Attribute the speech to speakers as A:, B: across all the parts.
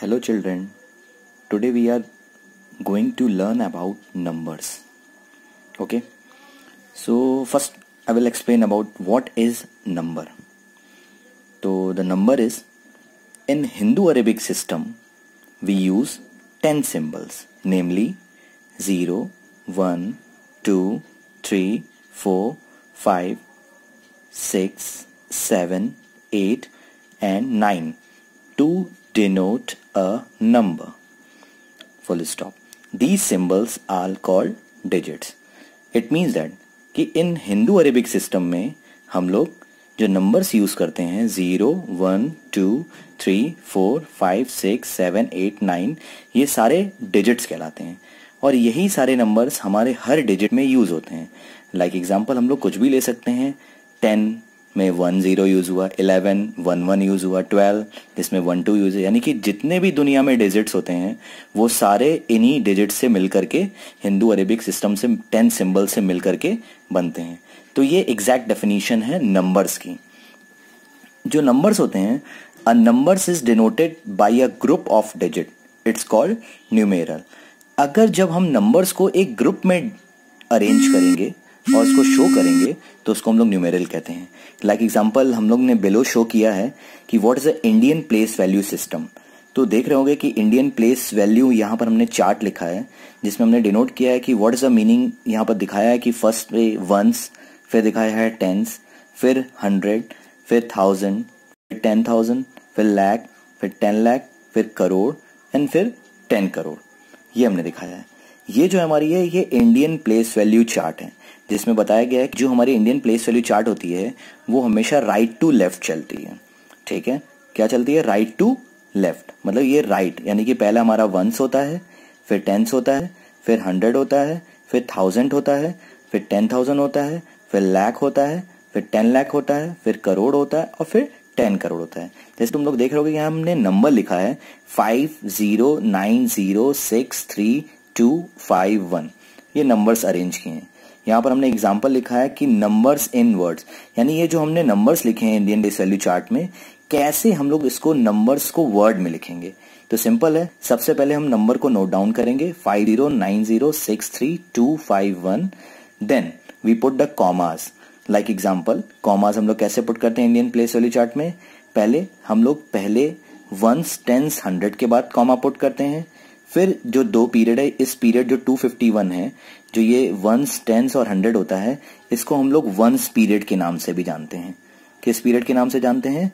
A: Hello children, today we are going to learn about numbers. Okay, so first I will explain about what is number. So the number is in Hindu Arabic system we use 10 symbols namely 0, 1, 2, 3, 4, 5, 6, 7, 8 and 9 to denote a number. Full stop. These symbols are called digits. It means that कि इन Hindu Arabic system में हम लोग जो numbers use करते हैं zero one two three four five six seven eight nine ये सारे digits कहलाते हैं और यही सारे नंबर्स हमारे हर डिजिट में यूज़ होते हैं लाइक like एग्जाम्पल हम लोग कुछ भी ले सकते हैं टेन में वन ज़ीरो यूज़ हुआ इलेवन वन वन यूज़ हुआ ट्वेल्व जिसमें वन टू यूज़ यानी कि जितने भी दुनिया में डिजिट्स होते हैं वो सारे इन्हीं डिजिट से मिल करके हिंदू अरेबिक सिस्टम से टेन सिंबल से मिल करके बनते हैं तो ये एग्जैक्ट डेफिनेशन है नंबर्स की जो नंबर्स होते हैं a numbers is denoted by a group of digit it's called numeral अगर जब हम नंबर्स को एक ग्रुप में अरेंज करेंगे और उसको शो करेंगे तो उसको हम लोग न्यूमेरल कहते हैं लाइक like एग्जाम्पल हम लोग ने बिलो शो किया है कि what is a Indian place value system तो देख रहे होंगे कि इंडियन प्लेस वैल्यू यहाँ पर हमने चार्ट लिखा है जिसमें हमने डिनोट किया है कि वॉट इज अ मीनिंग यहाँ पर दिखाया है कि फर्स्ट पे वंस फिर दिखाया है टेंस फिर हंड्रेड फिर थाउजेंड फिर टेन थाउजेंड फिर लैख फिर टेन लैख फिर करोड़ एंड फिर टेन करोड़ ये हमने दिखाया है ये जो हमारी है ये इंडियन प्लेस वैल्यू चार्ट है जिसमें बताया गया है कि जो हमारी इंडियन प्लेस वैल्यू चार्ट होती है वो हमेशा राइट टू लेफ्ट चलती है ठीक है क्या चलती है राइट टू लेफ्ट मतलब ये राइट right, यानी कि पहले हमारा वंस होता है फिर टेंस होता है फिर हंड्रेड होता है फिर थाउजेंड होता है फिर टेन थाउजेंड होता है फिर लैक होता है फिर टेन लैक होता है फिर करोड़ होता है और फिर टेन करोड़ होता है जैसे तुम लोग देख रहे हो कि यहाँ हमने नंबर लिखा है five zero nine zero six three two five one ये नंबर्स अरेंज किए हैं यहाँ पर हमने एग्जाम्पल लिखा है कि नंबर्स इन वर्ड्स यानी ये जो हमने नंबर्स लिखे हैं इंडियन डे वैल्यू चार्ट में कैसे हम लोग इसको नंबर्स को वर्ड में लिखेंगे तो सिंपल है सबसे पहले हम नंबर को नोट डाउन करेंगे five zero nine zero six three two five one then we put the commas like example commas हम लोग कैसे पुट करते हैं इंडियन प्लेस वैल्यू चार्ट में पहले हम लोग पहले वंस टेंस हंड्रेड के बाद कॉमा पुट करते हैं फिर जो दो पीरियड है इस पीरियड जो 251 है जो ये वंस टेंस और हंड्रेड होता है इसको हम लोग वंस पीरियड के नाम से भी जानते हैं किस पीरियड के नाम से जानते हैं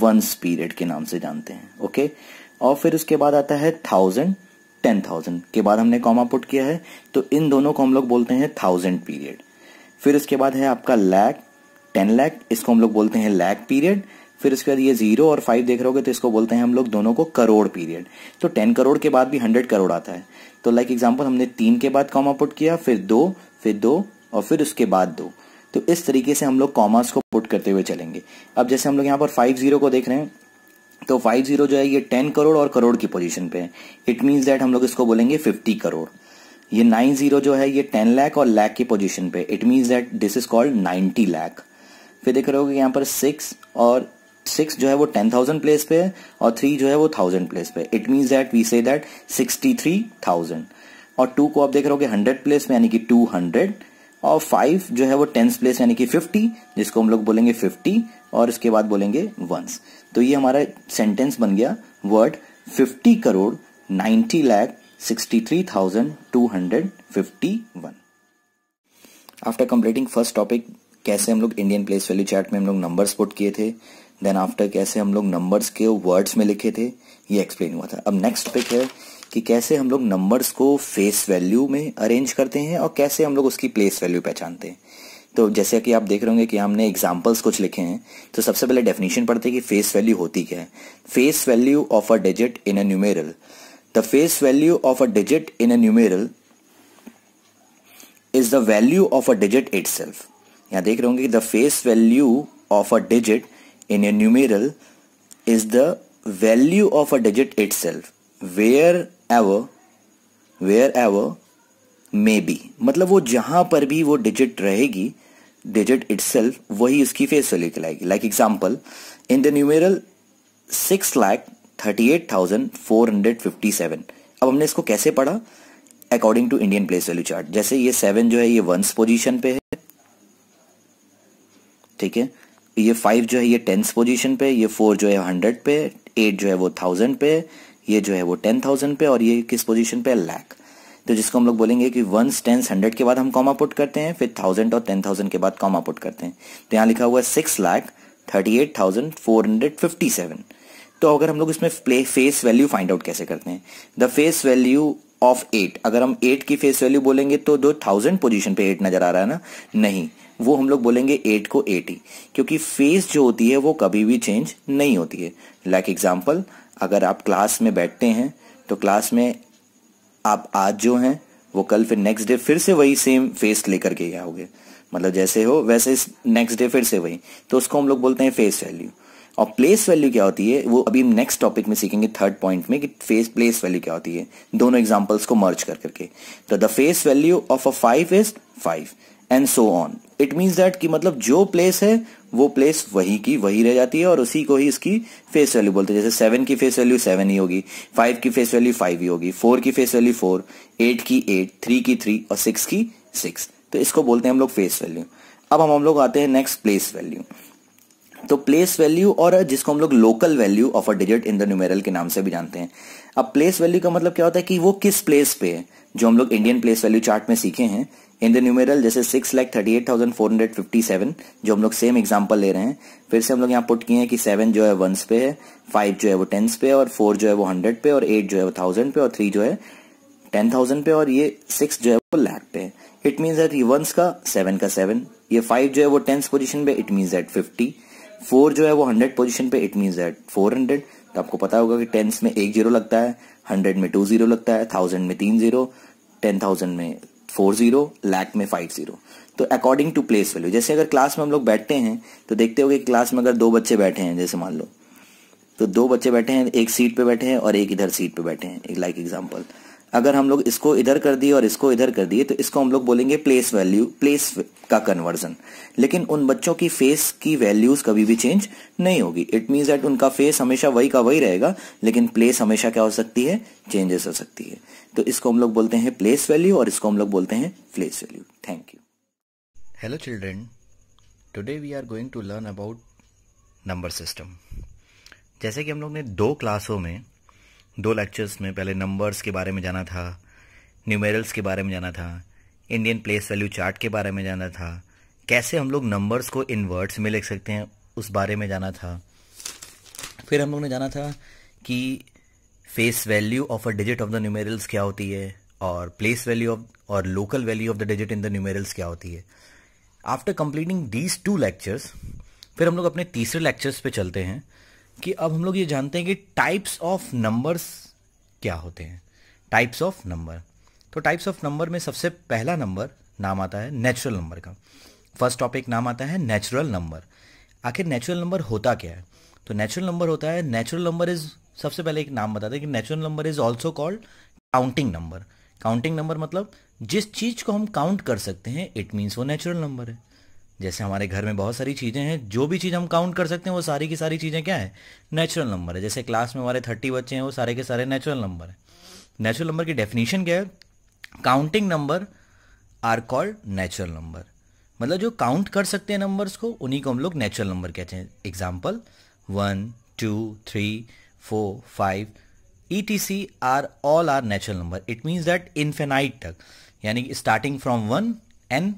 A: वंस पीरियड के नाम से जानते हैं ओके और फिर उसके बाद आता है थाउजेंड टेन थाउजेंड के बाद हमने कॉमा पुट किया है तो इन दोनों को हम लोग बोलते हैं थाउजेंड पीरियड फिर उसके बाद है आपका लैक टेन लैक इसको हम लोग बोलते हैं लैक पीरियड फिर इसके बाद ये जीरो और फाइव देख रहे हो तो इसको बोलते हैं हम लोग दोनों को करोड़ पीरियड तो टेन करोड़ के बाद भी हंड्रेड करोड़ आता है तो लाइक like एग्जाम्पल हमने तीन के बाद कॉमा पुट किया फिर दो फिर दो और फिर उसके बाद दो तो इस तरीके से हम लोग कॉमास को पुट करते हुए चलेंगे अब जैसे हम लोग यहाँ पर फाइव जीरो को देख रहे हैं तो फाइव जीरो जो है ये टेन करोड़ और करोड़ की पोजीशन पे है इट मीन्स दैट हम लोग इसको बोलेंगे फिफ्टी करोड़ ये नाइन जीरो जो है ये टेन लैख और लैख की पोजिशन पे it means that this is called ninety lakh फिर देख रहे हो यहाँ पर सिक्स और सिक्स जो है वो टेन थाउजेंड प्लेस पे है और थ्री जो है वो थाउजेंड प्लेस पे it mean that we say that sixty three thousand और टू को आप देख रहे हो हंड्रेड प्लेस में यानी कि टू हंड्रेड और फाइव जो है वो टेंस प्लेस यानी कि फिफ्टी जिसको हम लोग बोलेंगे फिफ्टी और इसके बाद बोलेंगे वंस तो ये हमारा सेंटेंस बन गया word fifty crore ninety lakh sixty three thousand two hundred fifty one after completing first topic कैसे हम लोग इंडियन प्लेस वैल्यू चार्ट में हम लोग नंबर्स पुट किए थे देन आफ्टर कैसे हम लोग नंबर्स के वर्ड्स में लिखे थे ये एक्सप्लेन हुआ था अब नेक्स्ट पिक है कि कैसे हम लोग नंबर्स को फेस वैल्यू में अरेंज करते हैं और कैसे हम लोग उसकी प्लेस वैल्यू पहचानते हैं तो जैसे कि आप देख रहे होंगे कि हमने एग्जाम्पल्स कुछ लिखे हैं तो सबसे पहले डेफिनेशन पढ़ते हैं कि फेस वैल्यू होती क्या है face value of a digit in a numeral the face value of a digit in a numeral is the value of a digit itself यहां देख रहे होंगे the face value of a digit in a numeral is the value of a digit itself wherever wherever may be मतलब वो जहां पर भी वो डिजिट रहेगी डिजिट इट्सेल्फ वही उसकी फेस वैल्यू कहलाएगी like example in the numeral six lakh thirty eight thousand four hundred fifty seven अब हमने इसको कैसे पढ़ा according to Indian place value chart जैसे ये सेवन जो है ये वंस पोजिशन पे है ठीक है ये फाइव जो है ये टेंथ पोजीशन पे ये फोर जो है हंड्रेड पे एट जो है वो थाउजेंड पे ये जो है वो टेन थाउजेंड पे और ये किस पोजीशन पे लैक तो जिसको हम लोग बोलेंगे कि वंस टेंस हंड्रेड के बाद हम कॉमा पुट करते हैं फिर थाउजेंड और टेन थाउजेंड के बाद कॉमा पुट करते हैं तो यहाँ लिखा हुआ है six lakh thirty eight thousand four hundred fifty seven तो अगर हम लोग इसमें फेस वैल्यू फाइंड आउट कैसे करते हैं the face value of eight अगर हम एट की फेस वैल्यू बोलेंगे तो दो थाउजेंड पोजिशन पे एट नजर आ रहा है ना नहीं वो हम लोग बोलेंगे एट को एट ही क्योंकि फेस जो होती है वो कभी भी चेंज नहीं होती है लाइक like एग्जाम्पल अगर आप क्लास में बैठते हैं तो क्लास में आप आज जो हैं वो कल फिर नेक्स्ट डे फिर से वही सेम फेस लेकर के आओगे मतलब जैसे हो वैसे नेक्स्ट डे फिर से वही तो उसको हम लोग बोलते हैं फेस वैल्यू और प्लेस वैल्यू क्या होती है वो अभी हम नेक्स्ट टॉपिक में सीखेंगे थर्ड पॉइंट में कि फेस प्लेस वैल्यू क्या होती है दोनों एग्जाम्पल्स को मर्ज कर करके तो the face value of a five is five and so on it means that कि मतलब जो प्लेस है वो प्लेस वही की वही रह जाती है और उसी को ही इसकी फेस वैल्यू बोलते हैं जैसे सेवन की फेस वैल्यू सेवन ही होगी फाइव की फेस वैल्यू फाइव ही होगी फोर की फेस वैल्यू फोर एट की एट थ्री की थ्री और सिक्स की सिक्स तो इसको बोलते हैं हम लोग फेस वैल्यू अब हम हम लोग आते हैं नेक्स्ट प्लेस वैल्यू तो प्लेस वैल्यू और जिसको हम लोग local value of a digit in the numeral के नाम से भी जानते हैं अब प्लेस वैल्यू का मतलब क्या होता है कि वो किस प्लेस पे है जो हम लोग इंडियन प्लेस वैल्यू चार्ट में सीखे हैं इन द न्यूमेरल जैसे six lakh thirty eight thousand four hundred fifty seven जो हम लोग सेम एग्जाम्पल ले रहे हैं फिर से हम लोग यहाँ पुट किए हैं कि सेवन जो है वंस पे है फाइव जो है वो टेंस पे और फोर जो है वो हंड्रेड पे और एट जो है वो थाउजेंड पे और थ्री जो है टेन थाउजेंड पे और ये सिक्स जो है वो लैख पे इट मीन्स दैट ये वंस का सेवन का सेवन ये फाइव जो है वो टेंस पोजिशन पे it means that fifty four जो है वो हंड्रेड पोजिशन पे it mean that four hundred तो आपको पता होगा कि टेंस में एक जीरो लगता है हंड्रेड में टू जीरो लगता है थाउजेंड में तीन जीरो टेन थाउजेंड में फोर जीरो लैक में फाइव जीरो तो अकॉर्डिंग टू प्लेस वैल्यू जैसे अगर क्लास में हम लोग बैठते हैं तो देखते हो कि क्लास में अगर दो बच्चे बैठे हैं जैसे मान लो तो दो बच्चे बैठे हैं एक सीट पे बैठे हैं और एक इधर सीट पे बैठे हैं एक लाइक like एग्जाम्पल अगर हम लोग इसको इधर कर दिए और इसको इधर कर दिए तो इसको हम लोग बोलेंगे प्लेस वैल्यू प्लेस का कन्वर्जन लेकिन उन बच्चों की फेस की वैल्यूज कभी भी चेंज नहीं होगी इट मीन्स दैट उनका फेस हमेशा वही का वही रहेगा लेकिन प्लेस हमेशा क्या हो सकती है चेंजेस हो सकती है तो इसको हम लोग बोलते हैं प्लेस वैल्यू और इसको हम लोग बोलते हैं place value thank you hello children today we are going to learn about number system जैसे कि हम लोग ने दो क्लासों में दो लेक्चर्स में पहले नंबर्स के बारे में जाना था न्यूमेरल्स के बारे में जाना था इंडियन प्लेस वैल्यू चार्ट के बारे में जाना था कैसे हम लोग नंबर्स को इन वर्ड्स में लिख सकते हैं उस बारे में जाना था फिर हम लोग ने जाना था कि face value of a digit of the numerals क्या होती है और प्लेस वैल्यू ऑफ और local value of the digit in the numerals क्या होती है after completing these two lectures फिर हम लोग अपने तीसरे लेक्चर्स पे चलते हैं कि अब हम लोग ये जानते हैं कि टाइप्स ऑफ नंबर्स क्या होते हैं टाइप्स ऑफ नंबर तो टाइप्स ऑफ नंबर में सबसे पहला नंबर नाम आता है नेचुरल नंबर का फर्स्ट टॉपिक नाम आता है नेचुरल नंबर आखिर नेचुरल नंबर होता क्या है तो नेचुरल नंबर होता है नेचुरल नंबर इज सबसे पहले एक नाम बताते हैं कि natural number is also called counting number counting number मतलब जिस चीज़ को हम काउंट कर सकते हैं इट मीन्स वो नेचुरल नंबर है जैसे हमारे घर में बहुत सारी चीज़ें हैं जो भी चीज़ हम काउंट कर सकते हैं वो सारी की सारी चीज़ें क्या है नेचुरल नंबर है जैसे क्लास में हमारे थर्टी बच्चे हैं वो सारे के सारे नेचुरल नंबर है नेचुरल नंबर की डेफिनेशन क्या है counting number are called natural number मतलब जो काउंट कर सकते हैं नंबर्स को उन्हीं को हम लोग नेचुरल नंबर कहते हैं example one two three four five E T C are all are natural number it means that infinite तक यानी कि starting from one and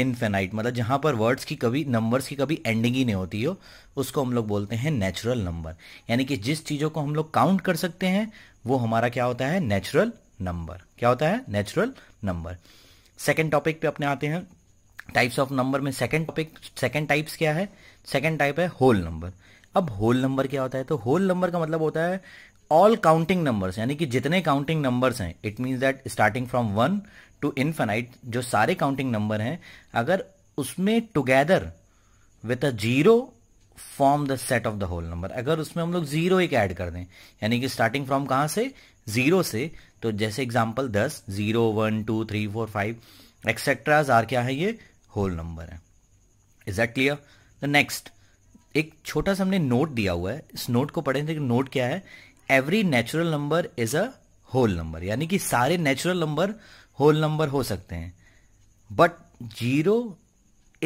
A: infinite मतलब जहाँ पर वर्ड्स की कभी नंबर्स की कभी एंडिंग ही नहीं होती हो उसको हम लोग बोलते हैं नेचुरल नंबर यानी कि जिस चीज़ों को हम लोग काउंट कर सकते हैं वो हमारा क्या होता है नेचुरल नंबर क्या होता है नेचुरल नंबर सेकेंड टॉपिक पे अपने आते हैं टाइप्स ऑफ नंबर में सेकेंड टॉपिक सेकेंड टाइप्स क्या है सेकेंड टाइप है होल नंबर अब होल नंबर क्या होता है तो होल नंबर का मतलब होता है ऑल काउंटिंग नंबर्स यानी कि जितने काउंटिंग नंबर्स हैं it means that starting from one to infinite जो सारे काउंटिंग नंबर हैं अगर उसमें together with a zero form the set of the whole number अगर उसमें हम लोग जीरो एक ऐड कर दें यानी कि स्टार्टिंग फ्रॉम कहां से जीरो से तो जैसे एग्जाम्पल दस zero one two three four five etcetera are क्या है ये होल नंबर है is that clear the next एक छोटा सा हमने नोट दिया हुआ है इस नोट को पढ़े थे नोट क्या है every natural number is a whole number यानी कि सारे नेचुरल नंबर होल नंबर हो सकते हैं but zero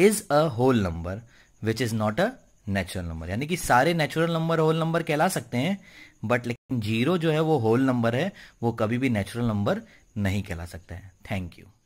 A: is a whole number which is not a natural number यानी कि सारे नेचुरल नंबर होल नंबर कहला सकते हैं बट लेकिन जीरो जो है वो होल नंबर है वो कभी भी नेचुरल नंबर नहीं कहला सकता है थैंक यू